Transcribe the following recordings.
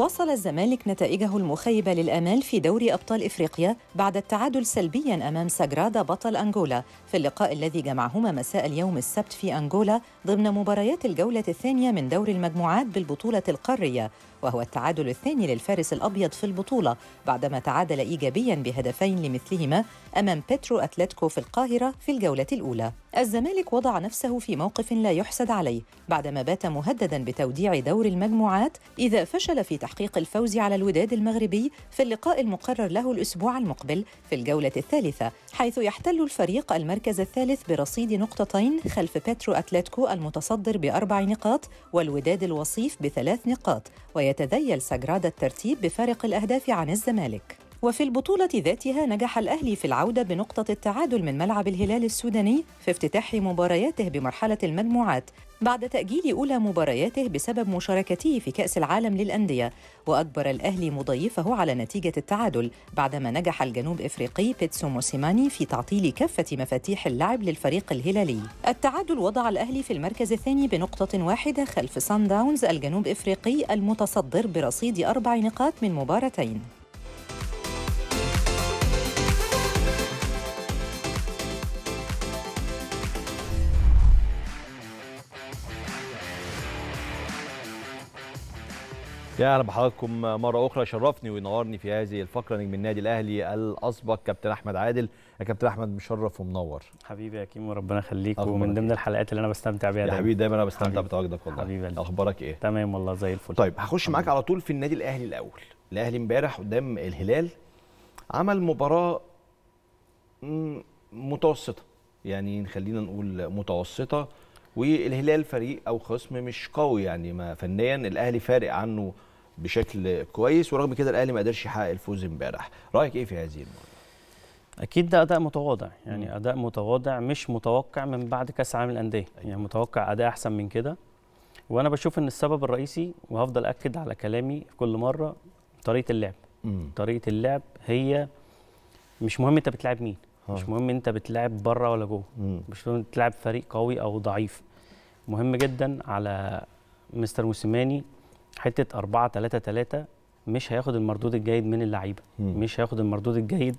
واصل الزمالك نتائجه المخيبة للآمال في دوري أبطال إفريقيا بعد التعادل سلبيا أمام ساجرادا بطل أنغولا في اللقاء الذي جمعهما مساء اليوم السبت في أنغولا ضمن مباريات الجولة الثانية من دور المجموعات بالبطولة القارية وهو التعادل الثاني للفارس الأبيض في البطولة بعدما تعادل إيجابيا بهدفين لمثلهما أمام بيترو أتلتيكو في القاهرة في الجولة الأولى الزمالك وضع نفسه في موقف لا يحسد عليه بعدما بات مهددا بتوديع دور المجموعات إذا فشل في تحقيق الفوز على الوداد المغربي في اللقاء المقرر له الأسبوع المقبل في الجولة الثالثة حيث يحتل الفريق المركز الثالث برصيد نقطتين خلف بيترو أتلتيكو المتصدر بأربع نقاط والوداد الوصيف بثلاث نقاط وي ويتذيل ساجرادا الترتيب بفارق الأهداف عن الزمالك وفي البطولة ذاتها نجح الأهلي في العودة بنقطة التعادل من ملعب الهلال السوداني في افتتاح مبارياته بمرحلة المجموعات بعد تأجيل أولى مبارياته بسبب مشاركته في كأس العالم للأندية وأجبر الأهلي مضيفه على نتيجة التعادل بعدما نجح الجنوب إفريقي بيتسو موسيماني في تعطيل كافة مفاتيح اللعب للفريق الهلالي التعادل وضع الأهلي في المركز الثاني بنقطة واحدة خلف سان داونز الجنوب إفريقي المتصدر برصيد أربع نقاط من مباراتين يا اهلا بحضراتكم مره اخرى شرفني وينورني في هذه الفقره نجم النادي الاهلي الاسبق كابتن احمد عادل يا كابتن احمد مشرف ومنور حبيبي يا كيمو ربنا يخليك ومن ضمن إيه؟ الحلقات اللي انا بستمتع بيها يا حبيبي دايما انا بستمتع بتواجدك والله حبيبي اخبارك ايه تمام والله زي الفل طيب هخش معاك على طول في النادي الاهلي الاول الاهلي امبارح قدام الهلال عمل مباراه متوسطه يعني خلينا نقول متوسطه والهلال فريق او خصم مش قوي يعني ما فنيا الاهلي فارق عنه بشكل كويس ورغم كده الاهلي ما قدرش يحقق الفوز امبارح رايك ايه في هذه المباراه اكيد ده اداء متواضع يعني اداء متواضع مش متوقع من بعد كاس العالم الانديه أيوه. يعني متوقع اداء احسن من كده وانا بشوف ان السبب الرئيسي وهفضل اكد على كلامي كل مره طريقه اللعب مم. طريقه اللعب هي مش مهم انت بتلعب مين ها. مش مهم انت بتلعب بره ولا جوه مش مهم تلعب فريق قوي او ضعيف مهم جدا على مستر موسيماني حته 4 3 3 مش هياخد المردود الجيد من اللعيبه مش هياخد المردود الجيد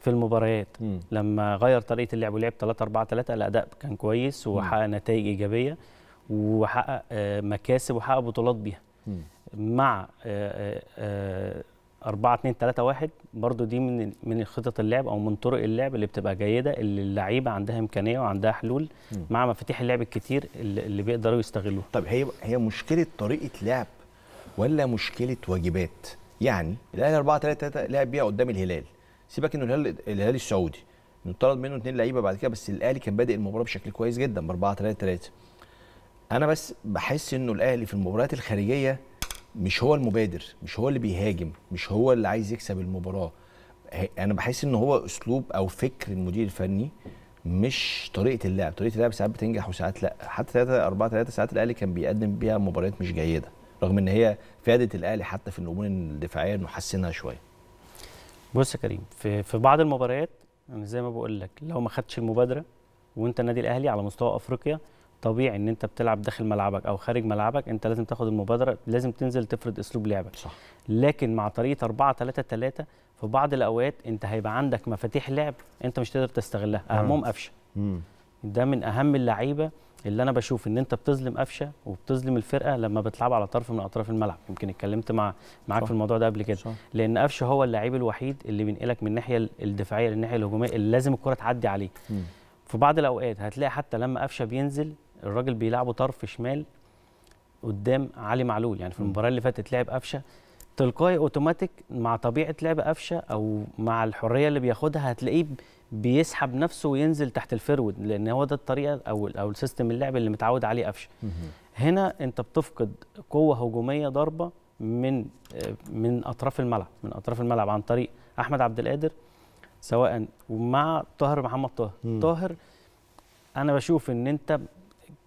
في المباريات م. لما غير طريقه اللعب ولعب 3 4 3 الاداء كان كويس وحقق نتائج ايجابيه وحقق آه، مكاسب وحقق بطولات بيها مع آه، آه، 4 2 3 1 برضو دي من من خطط اللعب او من طرق اللعب اللي بتبقى جيده اللي اللعيبه عندها امكانيه وعندها حلول مع مفاتيح اللعب الكتير اللي, اللي بيقدروا يستغلوها طب هي هي مشكله طريقه لعب ولا مشكله واجبات يعني الاهلي 4 3 3 لعب بيها قدام الهلال سيبك انه الهلال الهلال السعودي انطرد منه اثنين لعيبه بعد كده بس الاهلي كان بادئ المباراه بشكل كويس جدا ب 4 3 3 انا بس بحس انه الاهلي في المباريات الخارجيه مش هو المبادر مش هو اللي بيهاجم مش هو اللي عايز يكسب المباراه انا بحس ان هو اسلوب او فكر المدير الفني مش طريقه اللعب طريقه اللعب ساعات بتنجح وساعات لا حتى 3 4 3 ساعات الاهلي كان بيقدم بيها مباريات مش جيده رغم ان هي فادت الاهلي حتى في الامور الدفاعيه انه حسنها شويه بص يا كريم في في بعض المباريات انا زي ما بقول لك لو ما خدتش المبادره وانت النادي الاهلي على مستوى افريقيا طبيعي ان انت بتلعب داخل ملعبك او خارج ملعبك انت لازم تاخد المبادره لازم تنزل تفرض اسلوب لعبك صح. لكن مع طريقه 4 3 3 في بعض الاوقات انت هيبقى عندك مفاتيح لعب انت مش تقدر تستغلها اهمهم قفشه ده من اهم اللعيبه اللي انا بشوف ان انت بتظلم قفشه وبتظلم الفرقه لما بتلعب على طرف من اطراف الملعب يمكن اتكلمت مع معاك في الموضوع ده قبل كده صح. لان قفشه هو اللعيب الوحيد اللي بينقلك من الناحيه الدفاعيه للناحيه الهجوميه اللي لازم الكره تعدي عليه مم. في بعض الاوقات هتلاقي حتى لما قفشه بينزل الراجل بيلعبه طرف شمال قدام علي معلول يعني في المباراه اللي فاتت لعب قفشه تلقائي اوتوماتيك مع طبيعه لعب قفشه او مع الحريه اللي بياخدها هتلاقيه بيسحب نفسه وينزل تحت الفرود لان هو ده الطريقه او او السيستم اللعب اللي متعود عليه قفشه هنا انت بتفقد قوه هجوميه ضربه من آه، من اطراف الملعب من اطراف الملعب عن طريق احمد عبد القادر سواء ومع طاهر محمد طاهر طاهر انا بشوف ان انت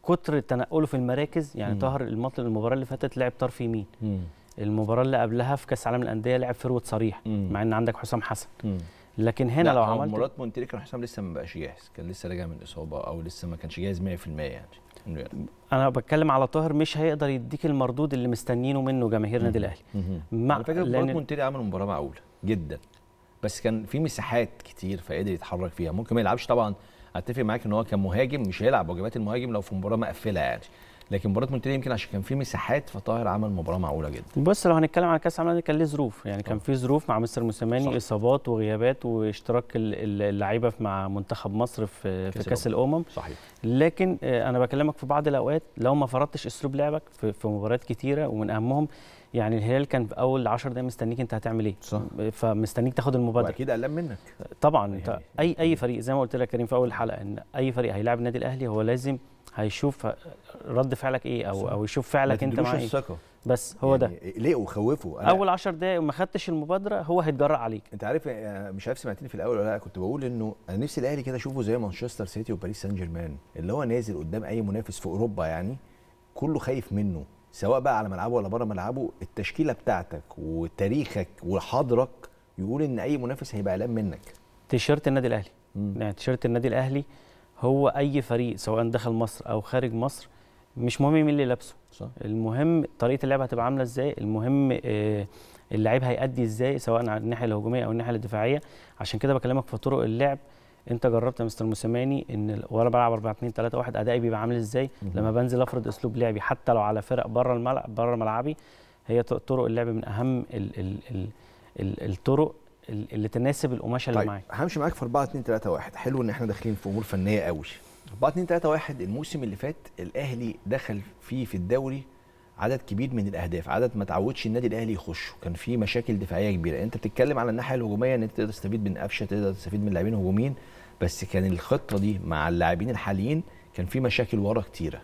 كتر تنقله في المراكز يعني طاهر المطلب المباراه اللي فاتت لعب طرف يمين المباراه اللي قبلها في كاس العالم الانديه لعب فروت صريح مع ان عندك حسام حسن مم. لكن هنا لو عملت مرات مونتري كان حسام لسه ما بقاش جاهز كان لسه راجع من اصابه او لسه ما كانش جاهز 100% يعني انا بتكلم على طاهر مش هيقدر يديك المردود اللي مستنينه منه جماهير النادي الاهلي مع على فكره لأن... مونتري عمل مباراه معقوله جدا بس كان في مساحات كتير فقدر يتحرك فيها ممكن ما يلعبش طبعا اتفق معاك ان هو كان مهاجم مش هيلعب واجبات المهاجم لو في مباراه مقفله يعني لكن مباراه مونتريال يمكن عشان كان في مساحات فطاهر عمل مباراه معقوله جدا بص لو هنتكلم على كاس العالم كان ليه ظروف يعني كان آه. في ظروف مع مستر موسيماني اصابات وغيابات واشتراك اللعيبه مع منتخب مصر في كاس, كاس الامم صحيح لكن آه، انا بكلمك في بعض الاوقات لو ما فرضتش اسلوب لعبك في مباريات كتيره ومن اهمهم يعني الهلال كان في اول 10 دقايق مستنيك انت هتعمل ايه صح. فمستنيك تاخد المبادره اكيد قلق منك طبعا يعني انت اي اي فريق زي ما قلت لك كريم في اول الحلقه ان اي فريق هيلاعب النادي الاهلي هو لازم هيشوف رد فعلك ايه او صح. او يشوف فعلك انت معاه إيه. الثقه بس هو يعني ده ليه وخوفه اول 10 دقايق وما خدتش المبادره هو هيتجرأ عليك انت عارف آه، مش عارف سمعتني في الاول ولا لا كنت بقول انه انا نفسي الاهلي كده اشوفه زي مانشستر سيتي وباريس سان جيرمان اللي هو نازل قدام اي منافس في اوروبا يعني كله خايف منه سواء بقى على ملعبه ولا بره ملعبه التشكيله بتاعتك وتاريخك وحاضرك يقول ان اي منافس هيبقى اعلام منك تيشيرت النادي الاهلي مم. يعني تيشيرت النادي الاهلي هو اي فريق سواء دخل مصر او خارج مصر مش مهم مين اللي لابسه صح. المهم طريقه اللعب هتبقى عامله ازاي المهم آه، اللعيب هيأدي ازاي سواء على الناحيه الهجوميه او الناحيه الدفاعيه عشان كده بكلمك في طرق اللعب انت جربت يا مستر موسيماني ان وانا بلعب 4 2 3 1 ادائي بيبقى عامل ازاي لما بنزل افرض اسلوب لعبي حتى لو على فرق بره الملعب بره ملعبي هي طرق اللعب من اهم الـ الـ الـ الـ الطرق اللي تناسب القماشه اللي طيب. معاك همشي معاك في 4 2 3 1 حلو ان احنا داخلين في امور فنيه قوي 4 2 3 1 الموسم اللي فات الاهلي دخل فيه في الدوري عدد كبير من الاهداف عدد ما تعودش النادي الاهلي يخشه كان في مشاكل دفاعيه كبيره انت بتتكلم على الناحيه الهجوميه ان انت تقدر تستفيد من قفشه تقدر تستفيد من لاعبين هجوميين بس كان الخطه دي مع اللاعبين الحاليين كان في مشاكل ورا كتيره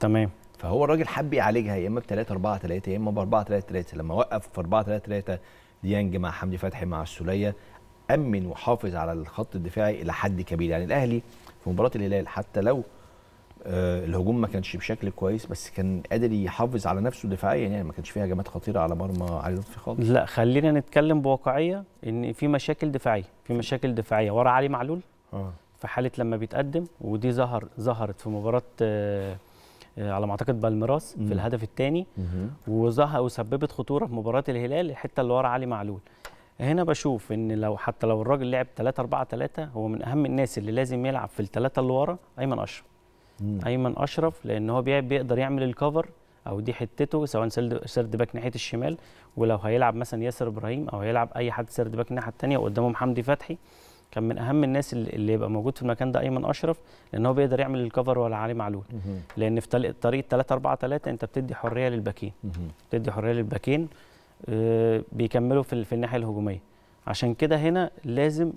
تمام فهو الراجل حب يعالجها يا اما ب 3 4 3 يا اما ب 4 3 3 لما وقف في 4 3 3 ديانج مع حمدي فتحي مع السوليه امن وحافظ على الخط الدفاعي الى حد كبير يعني الاهلي في مباراه الهلال حتى لو آه، الهجوم ما كانش بشكل كويس بس كان قادر يحافظ على نفسه دفاعيا يعني ما كانش فيه هجمات خطيره على مرمى علي لطفي خالص لا خلينا نتكلم بواقعيه ان في مشاكل دفاعيه في مشاكل دفاعيه ورا علي معلول آه. في حاله لما بيتقدم ودي ظهر ظهرت في مباراه آه, آه، على ما اعتقد بالمراس في الهدف الثاني وظهر وسببت خطوره في مباراه الهلال الحته اللي ورا علي معلول هنا بشوف ان لو حتى لو الراجل لعب 3 4 3 هو من اهم الناس اللي لازم يلعب في الثلاثه اللي ورا ايمن اشرف مم. ايمن اشرف لان هو بيقدر يعمل الكفر او دي حتته سواء سرد, باك ناحيه الشمال ولو هيلعب مثلا ياسر ابراهيم او هيلعب اي حد سرد باك الناحيه الثانيه وقدامهم حمدي فتحي كان من اهم الناس اللي يبقى موجود في المكان ده ايمن اشرف لان هو بيقدر يعمل الكفر ولا علي معلول لان في طريقه 3 4 3 انت بتدي حريه للباكين بتدي حريه للباكين آه، بيكملوا في الناحيه الهجوميه عشان كده هنا لازم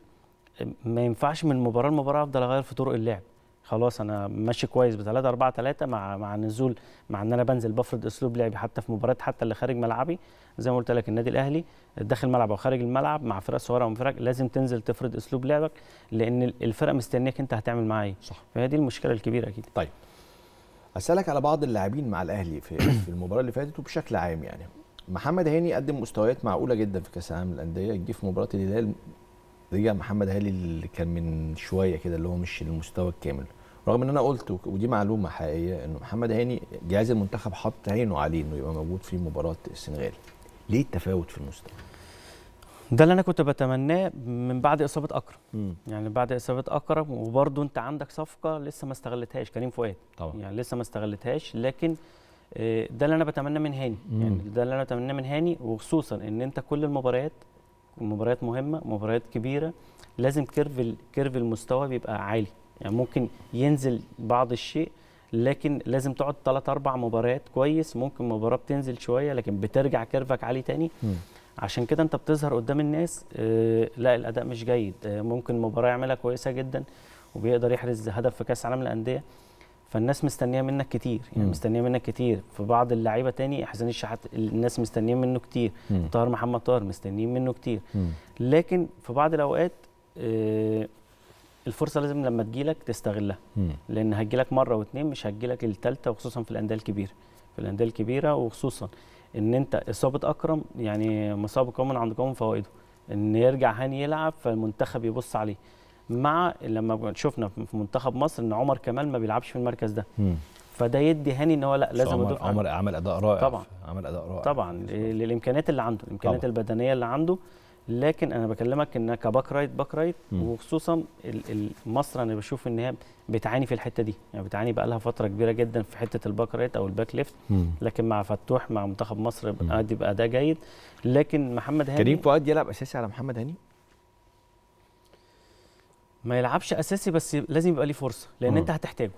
ما ينفعش من مباراه لمباراه افضل اغير في طرق اللعب خلاص انا ماشي كويس ب 3 4 3 مع مع نزول مع ان انا بنزل بفرض اسلوب لعبي حتى في مباريات حتى اللي خارج ملعبي زي ما قلت لك النادي الاهلي داخل الملعب او خارج الملعب مع فرق صغيره او فرق لازم تنزل تفرض اسلوب لعبك لان الفرقه مستنيك انت هتعمل معاها ايه صح فهي دي المشكله الكبيره اكيد طيب اسالك على بعض اللاعبين مع الاهلي في في المباراه اللي فاتت وبشكل عام يعني محمد هاني قدم مستويات معقوله جدا في كاس العالم للانديه جه في مباراه الهلال رجع محمد هاني اللي كان من شويه كده اللي هو مش المستوى الكامل رغم ان انا قلت ودي معلومه حقيقيه ان محمد هاني جهاز المنتخب حط عينه عليه انه يبقى موجود في مباراه السنغال ليه التفاوت في المستوى ده اللي انا كنت بتمناه من بعد اصابه اكرم مم. يعني بعد اصابه اكرم وبرده انت عندك صفقه لسه ما استغلتهاش كريم فؤاد طبعا يعني لسه ما استغلتهاش لكن آه، ده اللي انا بتمناه من هاني مم. يعني ده اللي انا بتمناه من هاني وخصوصا ان انت كل المباريات مباريات مهمه مباريات كبيره لازم كيرف كيرف المستوى بيبقى عالي يعني ممكن ينزل بعض الشيء لكن لازم تقعد ثلاث اربع مباريات كويس ممكن مباراه بتنزل شويه لكن بترجع كيرفك عالي تاني م. عشان كده انت بتظهر قدام الناس آه، لا الاداء مش جيد آه، ممكن مباراه يعملها كويسه جدا وبيقدر يحرز هدف في كاس عالم الانديه فالناس مستنيه منك كتير يعني م. مستنيه منك كتير في بعض اللعيبه تاني حسين الشحات الناس مستنيه منه كتير طاهر محمد طاهر مستنيين منه كتير م. لكن في بعض الاوقات آه، الفرصه لازم لما تجيلك تستغلها مم. لان هتجيلك مره واثنين مش هتجيلك الثالثه وخصوصا في الانديه الكبيره في الانديه الكبيره وخصوصا ان انت اصابه اكرم يعني مصاب كومن عند كومن فوائده ان يرجع هاني يلعب فالمنتخب يبص عليه مع لما شفنا في منتخب مصر ان عمر كمال ما بيلعبش في المركز ده مم. فده يدي هاني ان هو لا لازم عمر عمر عمل اداء رائع طبعا عمل اداء رائع طبعا للامكانيات اللي عنده الامكانيات طبعًا. البدنيه اللي عنده لكن انا بكلمك ان كباك رايت باك رايت وخصوصا مصر انا بشوف ان هي بتعاني في الحته دي يعني بتعاني بقى لها فتره كبيره جدا في حته الباك رايت او الباك ليفت لكن مع فتوح مع منتخب مصر ادي ده جيد لكن محمد هاني كريم فؤاد يلعب اساسي على محمد هاني ما يلعبش اساسي بس لازم يبقى ليه فرصه لان انت هتحتاجه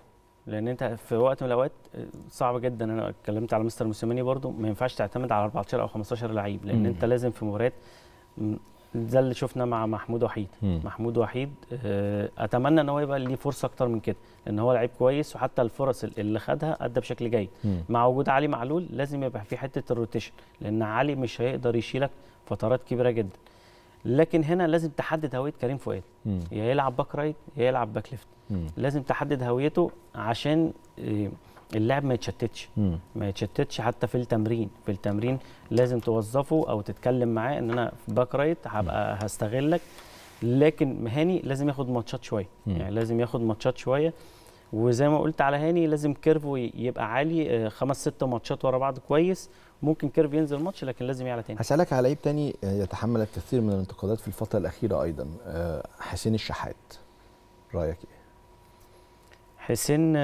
لان انت في وقت من الاوقات آه، صعب جدا انا اتكلمت على مستر موسيماني برده ما ينفعش تعتمد على 14 او 15 لعيب لان انت لازم في مباريات ده اللي شفنا مع محمود وحيد مم. محمود وحيد آه، اتمنى ان هو يبقى ليه فرصه اكتر من كده لان هو لعيب كويس وحتى الفرص اللي خدها ادى بشكل جيد مع وجود علي معلول لازم يبقى في حته الروتيشن لان علي مش هيقدر يشيلك فترات كبيره جدا لكن هنا لازم تحدد هويه كريم فؤاد يا يلعب باك رايت يا يلعب باك ليفت لازم تحدد هويته عشان آه، اللاعب ما يتشتتش ما يتشتتش حتى في التمرين في التمرين لازم توظفه او تتكلم معاه ان انا باك رايت هبقى هستغلك لكن هاني لازم ياخد ماتشات شويه يعني لازم ياخد ماتشات شويه وزي ما قلت على هاني لازم كيرفو يبقى عالي آه، خمس ست ماتشات ورا بعض كويس ممكن كيرف ينزل ماتش لكن لازم يعلى تاني هسالك على لعيب تاني آه، يتحمل الكثير من الانتقادات في الفتره الاخيره ايضا آه، حسين الشحات رايك ايه حسين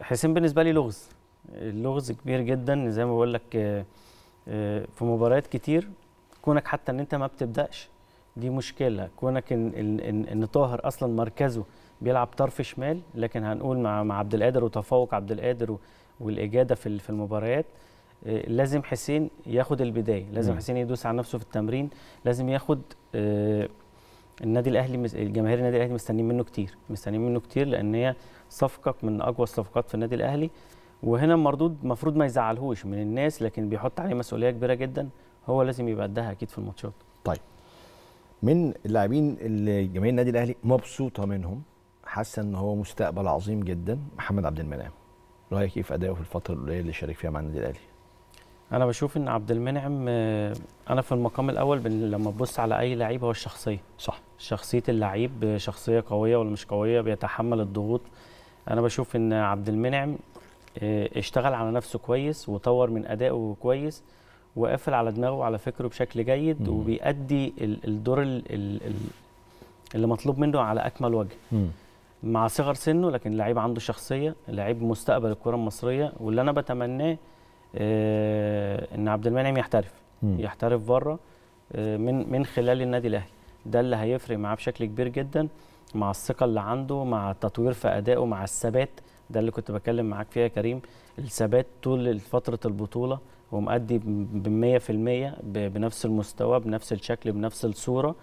حسين بالنسبه لي لغز اللغز كبير جدا زي ما بقول لك آه، آه، في مباريات كتير كونك حتى ان انت ما بتبداش دي مشكله كونك ان ان, إن طاهر اصلا مركزه بيلعب طرف شمال لكن هنقول مع مع عبد القادر وتفوق عبد القادر والاجاده في في المباريات آه، لازم حسين ياخد البدايه لازم مم. حسين يدوس على نفسه في التمرين لازم ياخد النادي الاهلي جماهير النادي الاهلي مستنيين منه كتير مستنيين منه كتير لان هي صفقه من اقوى الصفقات في النادي الاهلي وهنا المردود المفروض ما يزعلهوش من الناس لكن بيحط عليه مسؤوليه كبيره جدا هو لازم يبقى قدها اكيد في الماتشات طيب من اللاعبين اللي جماهير النادي الاهلي مبسوطه منهم حاسه ان هو مستقبل عظيم جدا محمد عبد المنعم رايك ايه في ادائه في الفتره القليله اللي شارك فيها مع النادي الاهلي انا بشوف ان عبد المنعم آه، انا في المقام الاول لما تبص على اي لعيب هو الشخصيه صح شخصيه اللعيب آه، شخصيه قويه ولا مش قويه بيتحمل الضغوط انا بشوف ان عبد المنعم آه، اشتغل على نفسه كويس وطور من ادائه كويس وقافل على دماغه وعلى فكره بشكل جيد مم. وبيأدي الدور اللي مطلوب منه على اكمل وجه مم. مع صغر سنه لكن لعيب عنده شخصيه لعيب مستقبل الكره المصريه واللي انا بتمناه آه، ان عبد المنعم يحترف مم. يحترف بره آه، من من خلال النادي الاهلي ده اللي هيفرق معاه بشكل كبير جدا مع الثقه اللي عنده مع التطوير في ادائه مع الثبات ده اللي كنت بتكلم معاك فيها يا كريم الثبات طول فتره البطوله ومؤدي ب 100% بنفس المستوى بنفس الشكل بنفس الصوره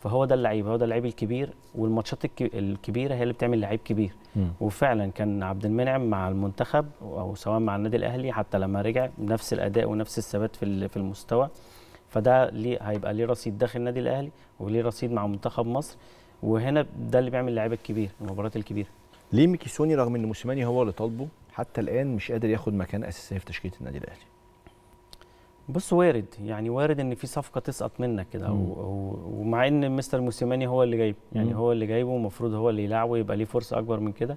فهو ده اللعيب هو ده اللعيب الكبير والماتشات الكبيره هي اللي بتعمل لعيب كبير م. وفعلا كان عبد المنعم مع المنتخب او سواء مع النادي الاهلي حتى لما رجع نفس الاداء ونفس الثبات في في المستوى فده ليه هيبقى ليه رصيد داخل النادي الاهلي وليه رصيد مع منتخب مصر وهنا ده اللي بيعمل اللعيبه الكبير المباريات الكبيره ليه ميكيسوني رغم ان موسيماني هو اللي طالبه حتى الان مش قادر ياخد مكان اساسي في تشكيله النادي الاهلي بص وارد يعني وارد ان في صفقه تسقط منك كده ومع ان مستر موسيماني هو اللي جايبه يعني مم. هو اللي جايبه ومفروض هو اللي يلعبه يبقى ليه فرصه اكبر من كده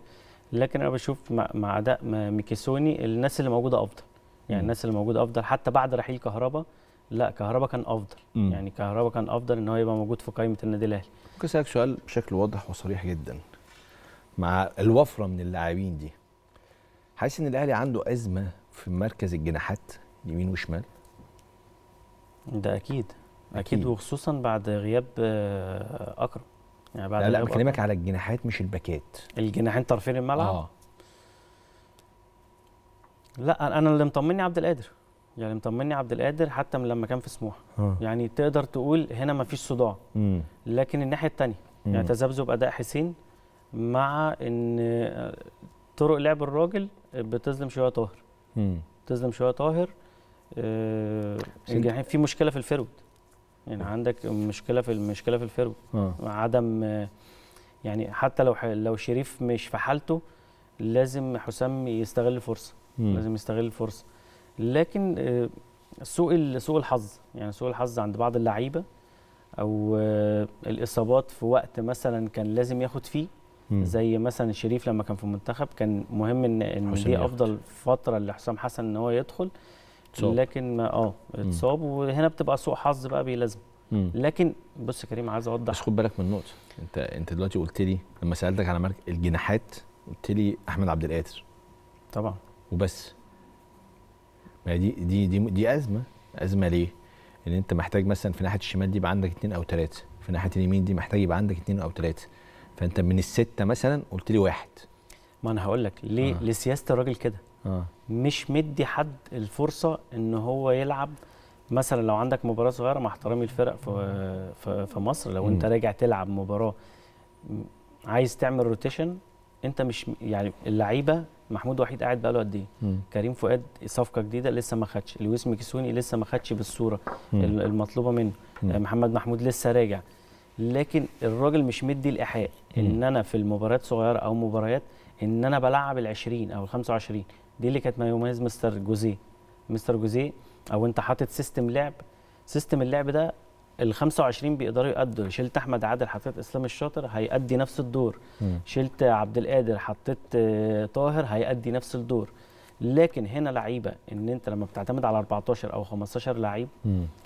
لكن انا بشوف مع اداء ميكيسوني الناس اللي موجوده افضل يعني مم. الناس اللي موجوده افضل حتى بعد رحيل كهربا لا كهربا كان افضل مم. يعني كهربا كان افضل ان هو يبقى موجود في قائمه النادي الاهلي ممكن اسالك سؤال بشكل واضح وصريح جدا مع الوفره من اللاعبين دي حاسس ان الاهلي عنده ازمه في مركز الجناحات يمين وشمال ده اكيد اكيد, أكيد وخصوصا بعد غياب آه، اكرم يعني بعد لا لا بكلمك على الجناحات مش الباكات الجناحين طرفين الملعب اه لا انا اللي مطمني عبد القادر يعني مطمني عبد القادر حتى من لما كان في سموحه آه. يعني تقدر تقول هنا ما فيش صداع لكن الناحيه الثانيه يعني تذبذب اداء حسين مع ان طرق لعب الراجل بتظلم شويه طاهر بتظلم شويه طاهر آه يعني في مشكله في الفرود يعني عندك مشكله في المشكله في الفرود آه. عدم يعني حتى لو لو شريف مش في حالته لازم حسام يستغل الفرصه لازم يستغل الفرصه لكن آه، سوء سوء الحظ يعني سوء الحظ عند بعض اللعيبه او آه، الاصابات في وقت مثلا كان لازم ياخد فيه مم. زي مثلا شريف لما كان في المنتخب كان مهم ان ان دي افضل فتره لحسام حسن ان هو يدخل تصوب. لكن اه اتصاب وهنا بتبقى سوء حظ بقى بيلازم لكن بص يا كريم عايز اوضح بس خد بالك من نقطه انت انت دلوقتي قلت لي لما سالتك على مركز الجناحات قلت لي احمد عبد القادر طبعا وبس ما يعني دي دي دي دي ازمه ازمه ليه؟ ان انت محتاج مثلا في ناحيه الشمال دي يبقى عندك اثنين او ثلاثه في ناحيه اليمين دي محتاج يبقى عندك اثنين او ثلاثه فانت من السته مثلا قلت لي واحد ما انا هقول لك ليه آه. لسياسه الراجل كده آه. مش مدي حد الفرصه ان هو يلعب مثلا لو عندك مباراه صغيره مع احترامي الفرق في في مصر لو انت راجع تلعب مباراه عايز تعمل روتيشن انت مش يعني اللعيبه محمود وحيد قاعد بقاله قد ايه كريم فؤاد صفقه جديده لسه ما خدش لويس ميكسوني لسه ما خدش بالصوره مم. المطلوبه منه مم. آه، محمد محمود لسه راجع لكن الراجل مش مدي الايحاء ان انا في المباريات صغيره او مباريات ان انا بلعب ال20 او ال25 دي اللي كانت ما يميز مستر جوزيه مستر جوزيه او انت حاطط سيستم لعب سيستم اللعب ده ال 25 بيقدروا يأدوا شلت احمد عادل حطيت اسلام الشاطر هيأدي نفس الدور م. شلت عبد القادر حطيت آه، طاهر هيأدي نفس الدور لكن هنا لعيبه ان انت لما بتعتمد على 14 او 15 لعيب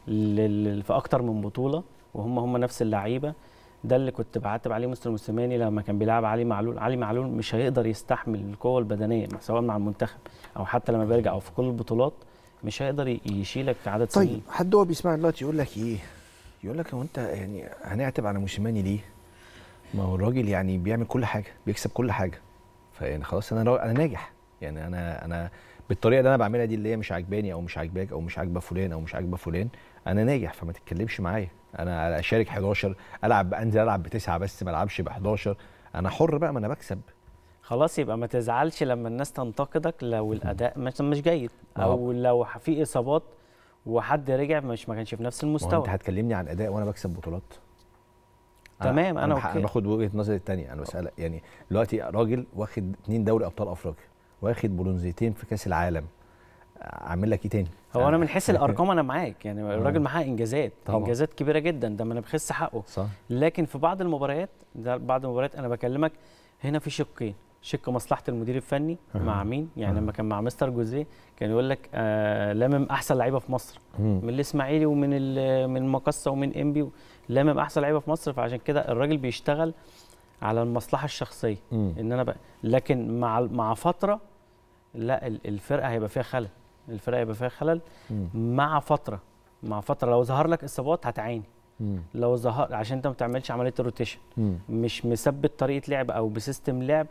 في اكتر من بطوله وهم هم نفس اللعيبه ده اللي كنت بعاتب عليه مستر موسيماني لما كان بيلعب علي معلول علي معلول مش هيقدر يستحمل القوه البدنيه سواء مع المنتخب او حتى لما بيرجع او في كل البطولات مش هيقدر يشيلك عدد طيب، سنين طيب حد هو بيسمع دلوقتي يقول لك ايه يقول لك هو انت يعني هنعتب على موسيماني ليه؟ ما هو الراجل يعني بيعمل كل حاجه بيكسب كل حاجه فيعني خلاص انا انا ناجح يعني انا انا بالطريقه اللي انا بعملها دي اللي هي مش عاجباني او مش عاجباك او مش عاجبه فلان او مش عاجبه فلان انا ناجح فما تتكلمش معايا انا اشارك 11 العب انزل العب بتسعه بس ما العبش ب 11 انا حر بقى ما انا بكسب خلاص يبقى ما تزعلش لما الناس تنتقدك لو الاداء مش جيد او لو في اصابات وحد رجع مش ما كانش في نفس المستوى انت هتكلمني عن اداء وانا بكسب بطولات تمام انا, أنا, أنا باخد وجهه نظري الثانيه انا بسالك يعني دلوقتي راجل واخد اثنين دوري ابطال افريقيا واخد برونزيتين في كاس العالم آه، اعمل لك ايه تاني هو انا, من حيث الارقام انا معاك يعني آه. الراجل معاه انجازات طبعا. انجازات كبيره جدا ده ما انا بخس حقه صح. لكن في بعض المباريات ده بعض المباريات انا بكلمك هنا في شقين شق مصلحه المدير الفني أه. مع مين يعني أه. لما كان مع مستر جوزيه كان يقول لك آه لامم احسن لعيبه في مصر أه. من الاسماعيلي ومن من مقصه ومن انبي لامم احسن لعيبه في مصر فعشان كده الراجل بيشتغل على المصلحه الشخصيه أه. ان انا بقى لكن مع مع فتره لا الفرقه هيبقى فيها خلل الفرقه هيبقى فيها خلل أه. مع فتره مع فتره لو ظهر لك اصابات هتعاني لو ظهر عشان انت ما بتعملش عمليه الروتيشن مش مثبت طريقه لعب او بسيستم لعب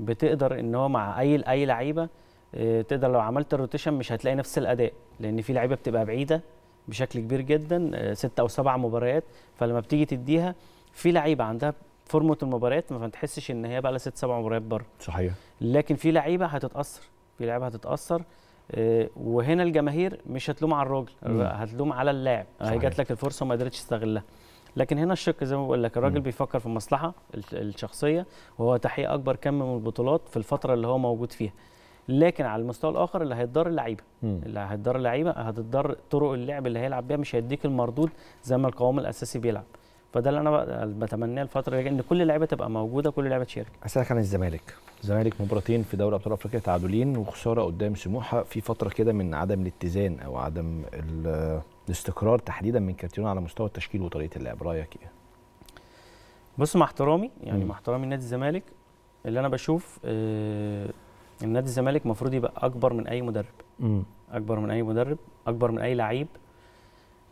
بتقدر ان هو مع اي اي لعيبه آه، تقدر لو عملت الروتيشن مش هتلاقي نفس الاداء لان في لعيبه بتبقى بعيده بشكل كبير جدا آه، ست او سبع مباريات فلما بتيجي تديها في لعيبه عندها فورمه المباريات ما تحسش ان هي بقى لها ست سبع مباريات بره صحيح لكن في لعيبه هتتاثر في لعيبه هتتاثر آه، وهنا الجماهير مش هتلوم على الراجل هتلوم على اللاعب هي جات لك الفرصه وما قدرتش تستغلها لكن هنا الشق زي ما بقول لك الراجل بيفكر في المصلحه الشخصيه وهو تحقيق اكبر كم من البطولات في الفتره اللي هو موجود فيها لكن على المستوى الاخر اللي هيتضر اللعيبه اللي هيتضر اللعيبه هتتضر طرق اللعب اللي هيلعب بيها مش هيديك المردود زي ما القوام الاساسي بيلعب فده اللي انا بتمناه الفتره اللي جايه ان كل اللعيبه تبقى موجوده كل اللعيبه تشارك اسالك عن الزمالك الزمالك مباراتين في دوري ابطال افريقيا تعادلين وخساره قدام سموحه في فتره كده من عدم الاتزان او عدم الاستقرار تحديدا من كارتيرون على مستوى التشكيل وطريقه اللعب رايك ايه؟ بص مع احترامي يعني مع احترامي لنادي الزمالك اللي انا بشوف آه ان نادي الزمالك المفروض يبقى اكبر من اي مدرب م. اكبر من اي مدرب اكبر من اي لعيب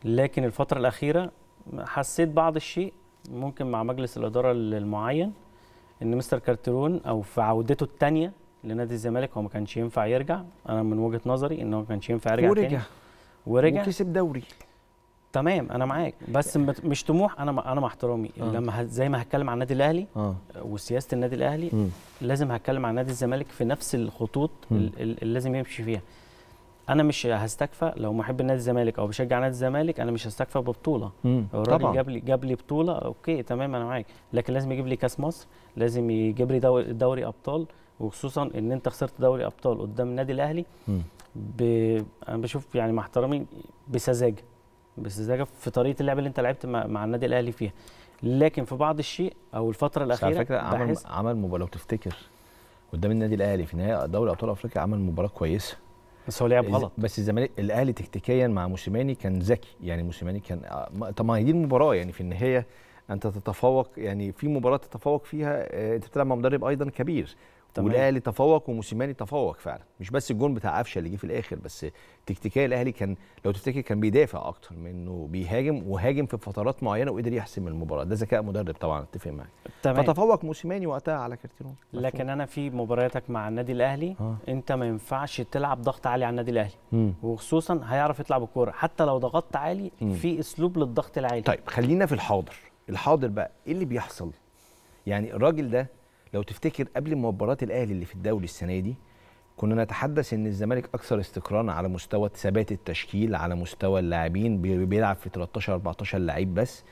لكن الفتره الاخيره حسيت بعض الشيء ممكن مع مجلس الاداره المعين ان مستر كارترون او في عودته الثانيه لنادي الزمالك هو ما كانش ينفع يرجع انا من وجهه نظري ان هو ما كانش ينفع يرجع ورجع. تاني ورجع وكسب دوري تمام انا معاك بس يعني مش طموح انا انا مع احترامي آه. لما زي ما هتكلم عن النادي الاهلي آه. وسياسه النادي الاهلي م. لازم هتكلم عن نادي الزمالك في نفس الخطوط اللي لازم يمشي فيها انا مش هستكفى لو محب نادي الزمالك او بشجع نادي الزمالك انا مش هستكفى ببطوله الراجل جاب لي جاب لي بطوله اوكي تمام انا معاك لكن لازم يجيب لي كاس مصر لازم يجيب لي دوري, ابطال وخصوصا ان انت خسرت دوري ابطال قدام النادي الاهلي م. ب... انا بشوف يعني مع احترامي بسذاجه بسذاجه في طريقه اللعب اللي انت لعبت مع, مع النادي الاهلي فيها لكن في بعض الشيء او الفتره الاخيره على فكره عمل عمل لو تفتكر قدام النادي الاهلي في نهائي دوري ابطال افريقيا عمل مباراه كويسه بس هو لعب غلط بس الزمالك الاهلي تكتيكيا مع موسيماني كان ذكي يعني موسيماني كان طب آه، ما هي دي المباراه يعني في النهايه انت تتفوق يعني في مباراه تتفوق فيها آه، انت بتلعب مع مدرب ايضا كبير والاهلي تفوق وموسيماني تفوق فعلا مش بس الجون بتاع قفشه اللي جه في الاخر بس تكتيكيا الاهلي كان لو تفتكر كان بيدافع اكتر من انه بيهاجم وهاجم في فترات معينه وقدر يحسم المباراه ده ذكاء مدرب طبعا اتفق معاك فتفوق موسيماني وقتها على كارتيرون لكن انا في مبارياتك مع النادي الاهلي ها. انت ما ينفعش تلعب ضغط عالي على النادي الاهلي م. وخصوصا هيعرف يطلع بالكوره حتى لو ضغطت عالي م. في اسلوب للضغط العالي طيب خلينا في الحاضر الحاضر بقى ايه اللي بيحصل يعني الراجل ده لو تفتكر قبل مباراه الاهلي اللي في الدوري السنه دي كنا نتحدث ان الزمالك اكثر استقرارا على مستوى ثبات التشكيل على مستوى اللاعبين بيلعب في 13 14 لعيب بس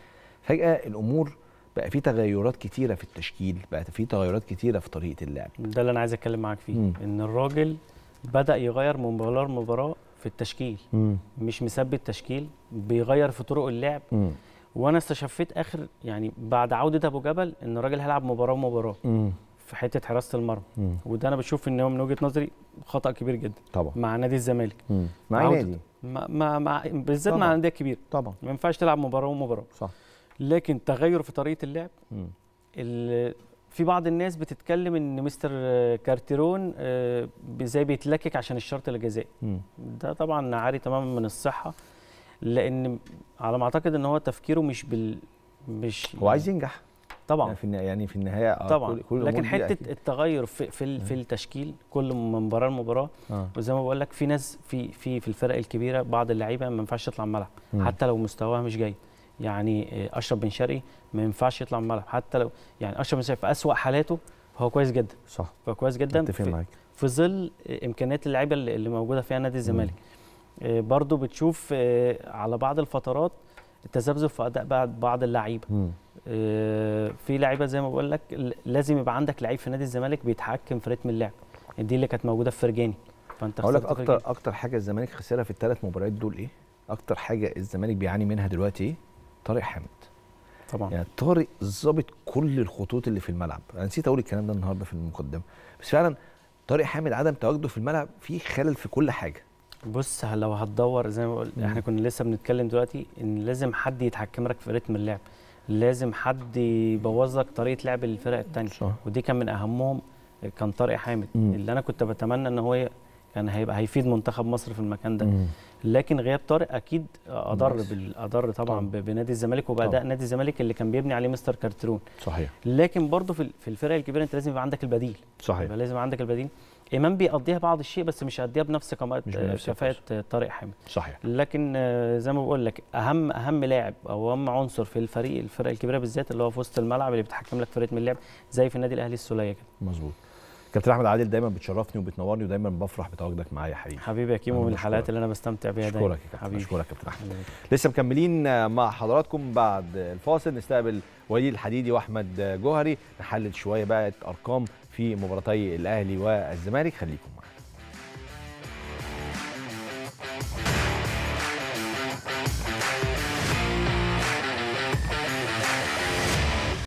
فجاه الامور بقى في تغيرات كتيره في التشكيل بقى في تغيرات كتيره في طريقه اللعب ده اللي انا عايز اتكلم معاك فيه مم. ان الراجل بدا يغير من مباراه لمباراه في التشكيل مم. مش مثبت تشكيل بيغير في طرق اللعب مم. وانا استشفيت اخر يعني بعد عوده ابو جبل ان الراجل هيلعب مباراه ومباراه في حته حراسه المرمى وده انا بشوف ان هو من وجهه نظري خطا كبير جدا طبعا مع نادي الزمالك مع نادي مع مع بالذات مع الانديه الكبيره طبعا ما ينفعش تلعب مباراه ومباراه صح لكن تغير في طريقه اللعب في بعض الناس بتتكلم ان مستر كارتيرون آه، زي بيتلكك عشان الشرط الجزائي ده طبعا عاري تماما من الصحه لان على ما اعتقد ان هو تفكيره مش بال مش هو عايز ينجح طبعا يعني في يعني في النهايه آه، طبعا كل, لكن حته التغير في في, في التشكيل كل من مباراه لمباراه آه. وزي ما بقول لك في ناس في في في الفرق الكبيره بعض اللعيبه ما ينفعش تطلع الملعب حتى لو مستواها مش جيد يعني آه، اشرف بن شرقي ما ينفعش يطلع الملعب حتى لو يعني اشرف بن شرقي في اسوء حالاته هو كويس جدا صح هو كويس جدا في, في ظل آه، امكانيات اللعيبه اللي موجوده فيها نادي الزمالك آه، برضو بتشوف آه، على بعض الفترات التذبذب في اداء بعض اللعيبه آه، في لعيبه زي ما بقول لك لازم يبقى عندك لعيب في نادي الزمالك بيتحكم في رتم اللعب دي اللي كانت موجوده في فرجاني فانت اقول لك اكتر فرجاني. اكتر حاجه الزمالك خسرها في الثلاث مباريات دول ايه اكتر حاجه الزمالك بيعاني منها دلوقتي ايه طارق حامد طبعا يعني طارق ظابط كل الخطوط اللي في الملعب انا نسيت اقول الكلام ده النهارده في المقدمه بس فعلا طارق حامد عدم تواجده في الملعب فيه خلل في كل حاجه بص لو هتدور زي ما بقول احنا كنا لسه بنتكلم دلوقتي ان لازم حد يتحكم لك في رتم اللعب لازم حد يبوظ لك طريقه لعب الفرق الثانيه ودي كان من اهمهم كان طارق حامد مم. اللي انا كنت بتمنى ان هو كان هيبقى هيفيد منتخب مصر في المكان ده لكن غياب طارق اكيد اضر بال... اضر طبعا بنادي الزمالك وباداء نادي الزمالك اللي كان بيبني عليه مستر كارترون صحيح لكن برضه في الفرق الكبيره انت لازم يبقى عندك البديل صحيح يبقى لازم عندك البديل امام بيقضيها بعض الشيء بس مش هيقضيها بنفس كفاءه طارق حامد صحيح لكن زي ما بقول لك اهم اهم لاعب او اهم عنصر في الفريق الفرق الكبيره بالذات اللي هو في وسط الملعب اللي بيتحكم لك فريق من اللعب زي في النادي الاهلي السوليه كده مظبوط كابتن احمد عادل دايما بتشرفني وبتنورني ودايما بفرح بتواجدك معايا يا حبيبي حبيبي يا كيمو من الحلقات اللي انا بستمتع بيها دايما اشكرك يا كابتن اشكرك كابتن احمد لسه مكملين مع حضراتكم بعد الفاصل نستقبل وليد الحديدي واحمد جوهري نحلل شويه بقى ارقام في مباراتي الاهلي والزمالك خليكم